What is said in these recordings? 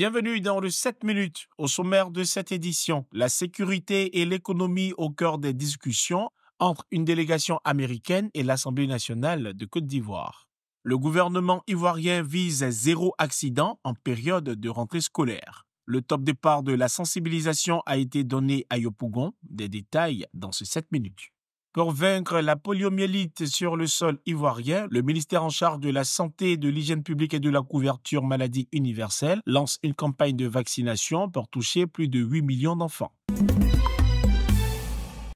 Bienvenue dans le 7 minutes. Au sommaire de cette édition, la sécurité et l'économie au cœur des discussions entre une délégation américaine et l'Assemblée nationale de Côte d'Ivoire. Le gouvernement ivoirien vise zéro accident en période de rentrée scolaire. Le top départ de la sensibilisation a été donné à Yopougon. Des détails dans ce 7 minutes. Pour vaincre la poliomyélite sur le sol ivoirien, le ministère en charge de la santé, de l'hygiène publique et de la couverture maladie universelle lance une campagne de vaccination pour toucher plus de 8 millions d'enfants.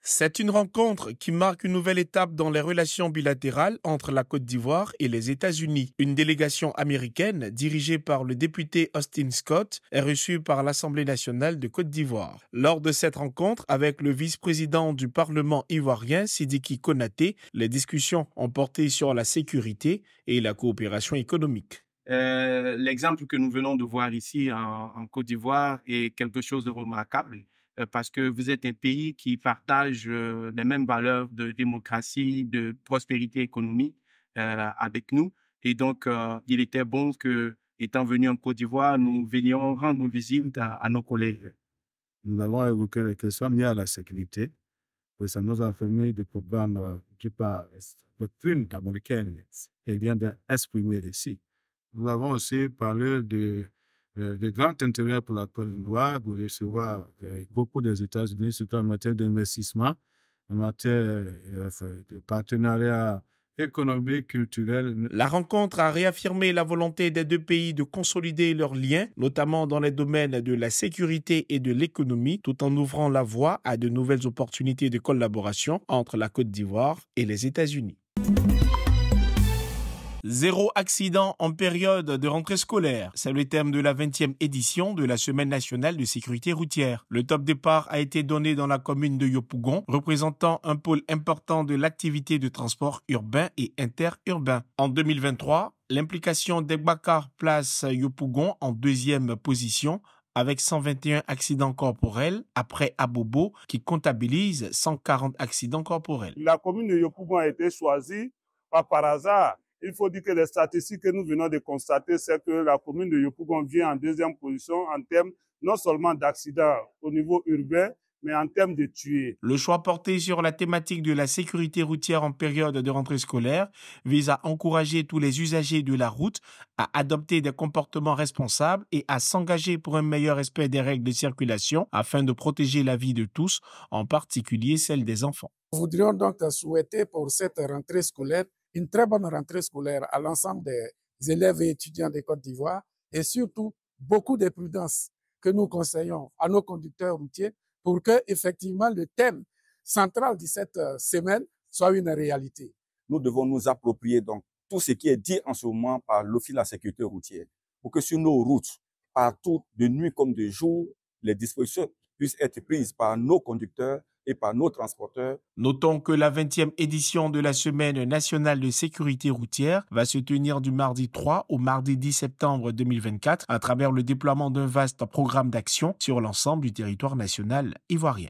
C'est une rencontre qui marque une nouvelle étape dans les relations bilatérales entre la Côte d'Ivoire et les États-Unis. Une délégation américaine dirigée par le député Austin Scott est reçue par l'Assemblée nationale de Côte d'Ivoire. Lors de cette rencontre avec le vice-président du Parlement ivoirien Sidiki Konate, les discussions ont porté sur la sécurité et la coopération économique. Euh, l'exemple que nous venons de voir ici en Côte d'Ivoire est quelque chose de remarquable euh, parce que vous êtes un pays qui partage euh, les mêmes valeurs de démocratie, de prospérité économique euh, avec nous. Et donc, il était bon que, étant venu en Côte d'Ivoire, nous venions rendre visite à, nos collègues. Nous avons évoqué les questions liées à la sécurité ça nous a permis de comprendre que par le et d'exprimer ici. Nous avons aussi parlé de le grand intérêt pour la Côte d'Ivoire de recevoir euh, beaucoup des États-Unis, surtout en matière d'investissement, en matière euh, de partenariat économique, culturel. La rencontre a réaffirmé la volonté des deux pays de consolider leurs liens, notamment dans les domaines de la sécurité et de l'économie, tout en ouvrant la voie à de nouvelles opportunités de collaboration entre la Côte d'Ivoire et les États-Unis. Zéro accident en période de rentrée scolaire. C'est le terme de la 20e édition de la Semaine nationale de sécurité routière. Le top départ a été donné dans la commune de Yopougon, représentant un pôle important de l'activité de transport urbain et interurbain. En 2023, l'implication d'Egbakar place Yopougon en deuxième position avec 121 accidents corporels après Abobo qui comptabilise 140 accidents corporels. La commune de Yopougon a été choisie par hasard il faut dire que les statistiques que nous venons de constater, c'est que la commune de Yopougon vient en deuxième position en termes non seulement d'accidents au niveau urbain, mais en termes de tués. Le choix porté sur la thématique de la sécurité routière en période de rentrée scolaire vise à encourager tous les usagers de la route à adopter des comportements responsables et à s'engager pour un meilleur respect des règles de circulation afin de protéger la vie de tous, en particulier celle des enfants. Nous voudrions donc souhaiter pour cette rentrée scolaire une très bonne rentrée scolaire à l'ensemble des élèves et étudiants des Côtes d'Ivoire et surtout beaucoup de prudence que nous conseillons à nos conducteurs routiers pour que effectivement le thème central de cette euh, semaine soit une réalité. Nous devons nous approprier donc tout ce qui est dit en ce moment par l'Office de la sécurité routière pour que sur nos routes, partout, de nuit comme de jour, les dispositions puissent être prises par nos conducteurs et par nos transporteurs. Notons que la 20e édition de la Semaine nationale de sécurité routière va se tenir du mardi 3 au mardi 10 septembre 2024 à travers le déploiement d'un vaste programme d'action sur l'ensemble du territoire national ivoirien.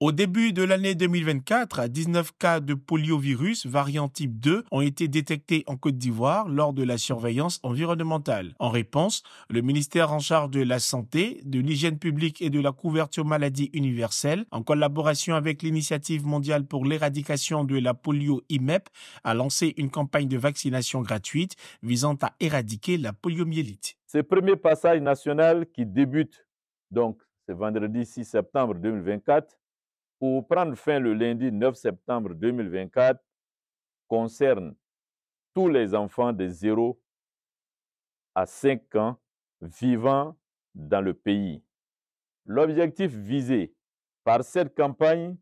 Au début de l'année 2024, 19 cas de poliovirus variant type 2 ont été détectés en Côte d'Ivoire lors de la surveillance environnementale. En réponse, le ministère en charge de la santé, de l'hygiène publique et de la couverture maladie universelle, en collaboration avec l'initiative mondiale pour l'éradication de la polio IMEP, a lancé une campagne de vaccination gratuite visant à éradiquer la poliomyélite. premier passage national qui débute donc ce vendredi 6 septembre 2024 pour prendre fin le lundi 9 septembre 2024 concerne tous les enfants de 0 à 5 ans vivant dans le pays. L'objectif visé par cette campagne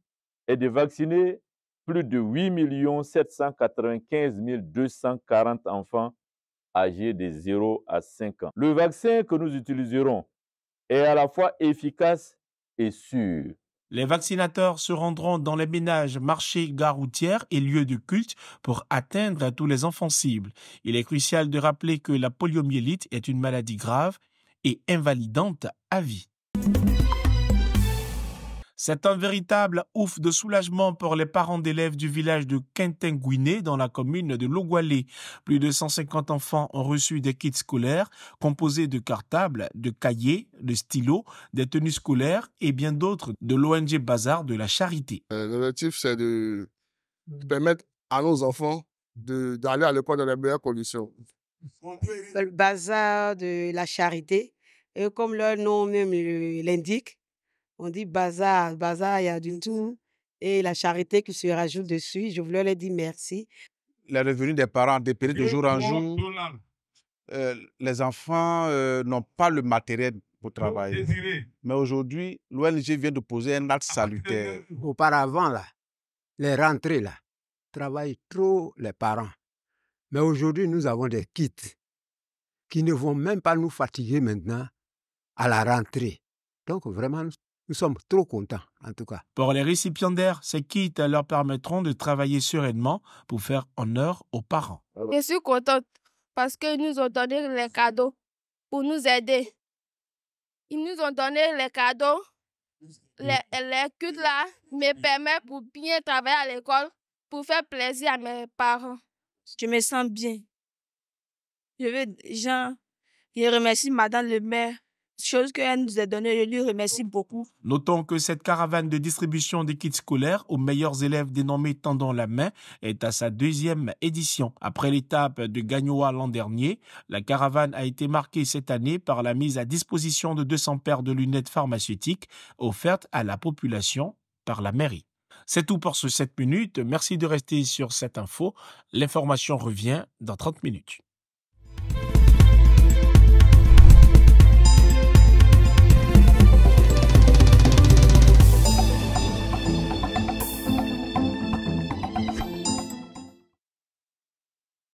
est de vacciner plus de 8 795 240 enfants âgés de 0 à 5 ans. Le vaccin que nous utiliserons est à la fois efficace et sûr. Les vaccinateurs se rendront dans les ménages, marchés, gares routières et lieux de culte pour atteindre tous les enfants cibles. Il est crucial de rappeler que la poliomyélite est une maladie grave et invalidante à vie. C'est un véritable ouf de soulagement pour les parents d'élèves du village de Quintinguiné dans la commune de Logualé. Plus de 150 enfants ont reçu des kits scolaires composés de cartables, de cahiers, de stylos, des tenues scolaires et bien d'autres de l'ONG Bazar de la Charité. Euh, l'objectif, c'est de permettre à nos enfants d'aller à l'école dans les meilleures conditions. Le bazar de la charité, comme leur nom même l'indique, on dit bazar, bazar, il y a du tout. Et la charité qui se rajoute dessus, je voulais leur dire merci. Les revenus des parents dépérée de jour en jour. Euh, les enfants euh, n'ont pas le matériel pour travailler. Mais aujourd'hui, l'ONG vient de poser un acte salutaire. Auparavant, là, les rentrées, là, travaillent trop les parents. Mais aujourd'hui, nous avons des kits qui ne vont même pas nous fatiguer maintenant à la rentrée. Donc, vraiment, nous sommes trop contents, en tout cas. Pour les récipiendaires, ces kits leur permettront de travailler sereinement pour faire honneur aux parents. Je suis contente parce qu'ils nous ont donné les cadeaux pour nous aider. Ils nous ont donné les cadeaux. Les, là me permettent pour bien travailler à l'école, pour faire plaisir à mes parents. Je me sens bien. Je veux, Jean, je remercie Madame le maire chose qu'elle nous a donnée. remercie beaucoup. Notons que cette caravane de distribution des kits scolaires aux meilleurs élèves dénommés Tendant la main est à sa deuxième édition. Après l'étape de Gagnoa l'an dernier, la caravane a été marquée cette année par la mise à disposition de 200 paires de lunettes pharmaceutiques offertes à la population par la mairie. C'est tout pour ce 7 minutes. Merci de rester sur cette info. L'information revient dans 30 minutes.